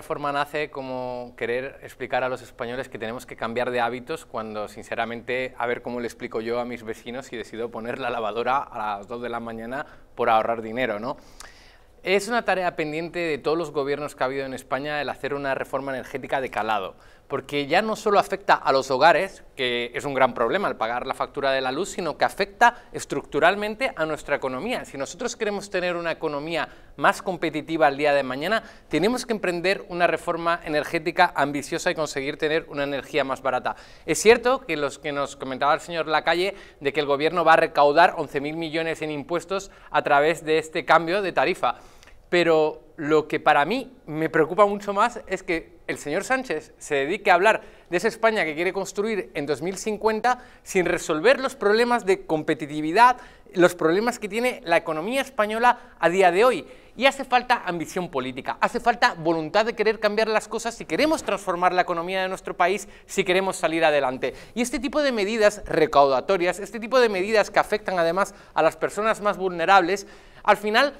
La reforma nace como querer explicar a los españoles que tenemos que cambiar de hábitos cuando sinceramente a ver cómo le explico yo a mis vecinos si decido poner la lavadora a las 2 de la mañana por ahorrar dinero, ¿no? Es una tarea pendiente de todos los gobiernos que ha habido en España el hacer una reforma energética de calado, porque ya no solo afecta a los hogares, que es un gran problema al pagar la factura de la luz, sino que afecta estructuralmente a nuestra economía. Si nosotros queremos tener una economía más competitiva el día de mañana, tenemos que emprender una reforma energética ambiciosa y conseguir tener una energía más barata. Es cierto que los que nos comentaba el señor Lacalle de que el gobierno va a recaudar 11.000 millones en impuestos a través de este cambio de tarifa pero lo que para mí me preocupa mucho más es que el señor Sánchez se dedique a hablar de esa España que quiere construir en 2050 sin resolver los problemas de competitividad, los problemas que tiene la economía española a día de hoy. Y hace falta ambición política, hace falta voluntad de querer cambiar las cosas si queremos transformar la economía de nuestro país, si queremos salir adelante. Y este tipo de medidas recaudatorias, este tipo de medidas que afectan además a las personas más vulnerables, al final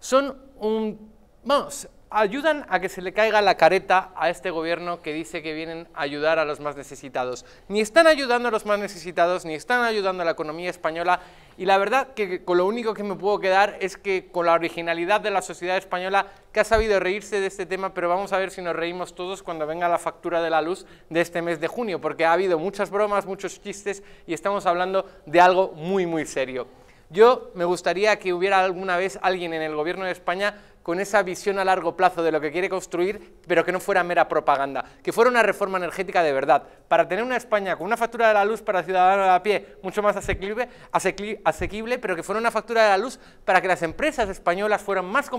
son un... Vamos, ayudan a que se le caiga la careta a este gobierno que dice que vienen a ayudar a los más necesitados. Ni están ayudando a los más necesitados, ni están ayudando a la economía española. Y la verdad que con lo único que me puedo quedar es que con la originalidad de la sociedad española que ha sabido reírse de este tema, pero vamos a ver si nos reímos todos cuando venga la factura de la luz de este mes de junio, porque ha habido muchas bromas, muchos chistes y estamos hablando de algo muy, muy serio. Yo me gustaría que hubiera alguna vez alguien en el gobierno de España con esa visión a largo plazo de lo que quiere construir, pero que no fuera mera propaganda, que fuera una reforma energética de verdad, para tener una España con una factura de la luz para el ciudadano a pie mucho más asequible, asequible, pero que fuera una factura de la luz para que las empresas españolas fueran más competitivas